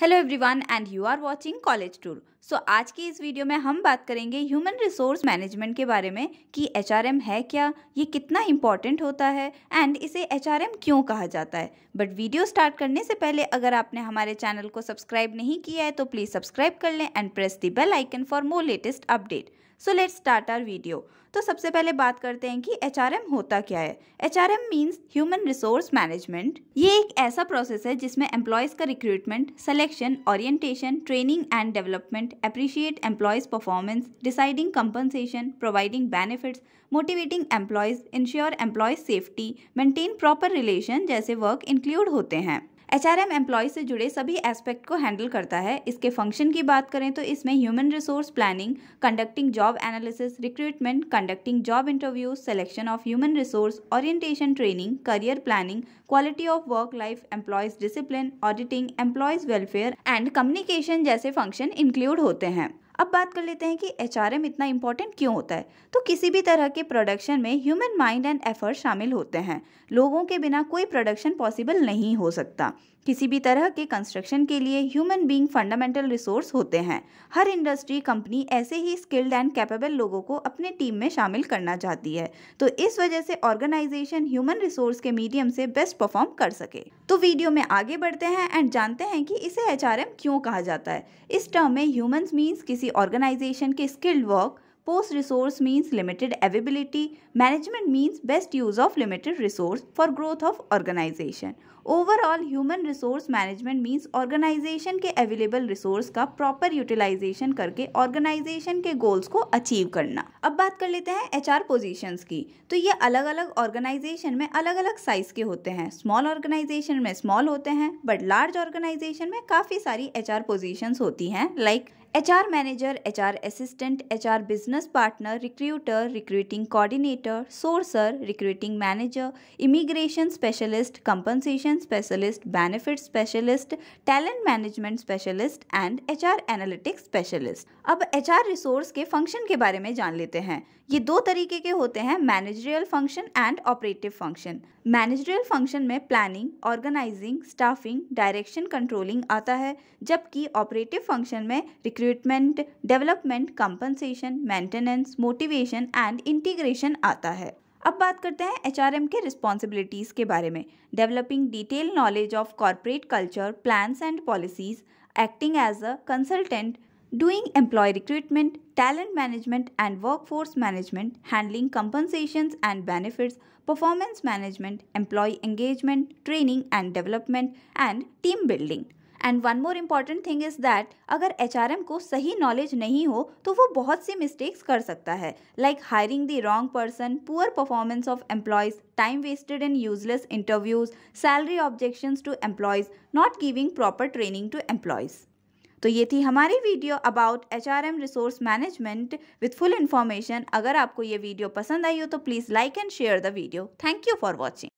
hello everyone and you are watching college tour so आज की इस वीडियो में हम बात करेंगे ह्यूमन रिसोर्स मैनेजमेंट के बारे में कि एच है क्या ये कितना इम्पॉर्टेंट होता है एंड इसे एच क्यों कहा जाता है बट वीडियो स्टार्ट करने से पहले अगर आपने हमारे चैनल को सब्सक्राइब नहीं किया है तो प्लीज़ सब्सक्राइब कर लें and press the bell icon for more latest update so let start our video तो सबसे पहले बात करते हैं कि एच होता क्या है H R M means human resource management ये एक ऐसा प्रोसेस है जिसमें एम्प्लॉयज़ का recruitment selection orientation training and development appreciate employees performance deciding compensation providing benefits motivating employees ensure employees safety maintain proper relation जैसे वर्क इंक्लूड होते हैं H R employ से जुड़े सभी एस्पेक्ट को हैंडल करता है इसके फंक्शन की बात करें तो इसमें human resource planning conducting job analysis recruitment conducting job interview selection of human resource orientation training career planning quality of work life employees discipline auditing employees welfare and communication जैसे function include होते हैं अब बात कर लेते हैं कि H इतना इंपॉर्टेंट क्यों होता है तो किसी भी तरह के प्रोडक्शन में ह्यूमन माइंड एंड एफर्ट शामिल होते हैं लोगों के बिना कोई प्रोडक्शन पॉसिबल नहीं हो सकता किसी भी तरह के कंस्ट्रक्शन के लिए ह्यूमन बीइंग फंडामेंटल रिसोर्स होते हैं हर इंडस्ट्री कंपनी ऐसे ही स्किल्ड एंड कैपेबल लोगों को अपने टीम में शामिल करना चाहती है तो इस वजह से ऑर्गेनाइजेशन ह्यूमन रिसोर्स के मीडियम से बेस्ट परफॉर्म कर सके तो वीडियो में आगे बढ़ते हैं एंड जानते हैं कि इसे एच क्यों कहा जाता है इस टर्म में ह्यूमन मीन्स किसी किसी ऑर्गेनाइजेशन के skilled work post resource means limited availability management means best use of limited resource for growth of organization overall human resource management means organization के अवेलेबल रिसोर्स का प्रॉपर यूटिलाइजेशन करके organization के goals को achieve करना अब बात कर लेते हैं एच आर की तो ये अलग अलग ऑर्गेनाइजेशन में अलग अलग साइज के होते हैं स्मॉल ऑर्गेनाइजेशन में स्मॉल होते हैं बट लार्ज ऑर्गेनाइजेशन में काफी सारी एच आर होती हैं like like HR manager HR assistant HR business partner recruiter recruiting coordinator sourcer recruiting manager immigration specialist compensation specialist benefit specialist talent management specialist and HR analytics specialist अब HR resource के function के बारे में जान लेते हैं ये दो तरीके के होते हैं managerial function and operative function managerial function में planning organizing staffing direction controlling आता है जबकि ऑपरेटिव फंक्शन में recruit recruitment development compensation maintenance motivation and integration आता है अब बात करते हैं एच के रिस्पॉन्सिबिलिटीज के बारे में developing detail knowledge of corporate culture plans and policies acting as a consultant doing employ recruitment talent management and workforce management handling compensation and benefits performance management employ engagement training and development and team building and one more important thing is that अगर H को सही knowledge नहीं हो तो वो बहुत सी mistakes कर सकता है like hiring the wrong person poor performance of employees time wasted in useless interviews salary objection to employees not giving proper training to employees तो ये थी हमारी video about H R M resource management with full information अगर आपको ये video पसंद आई हो तो please like and share the video thank you for watching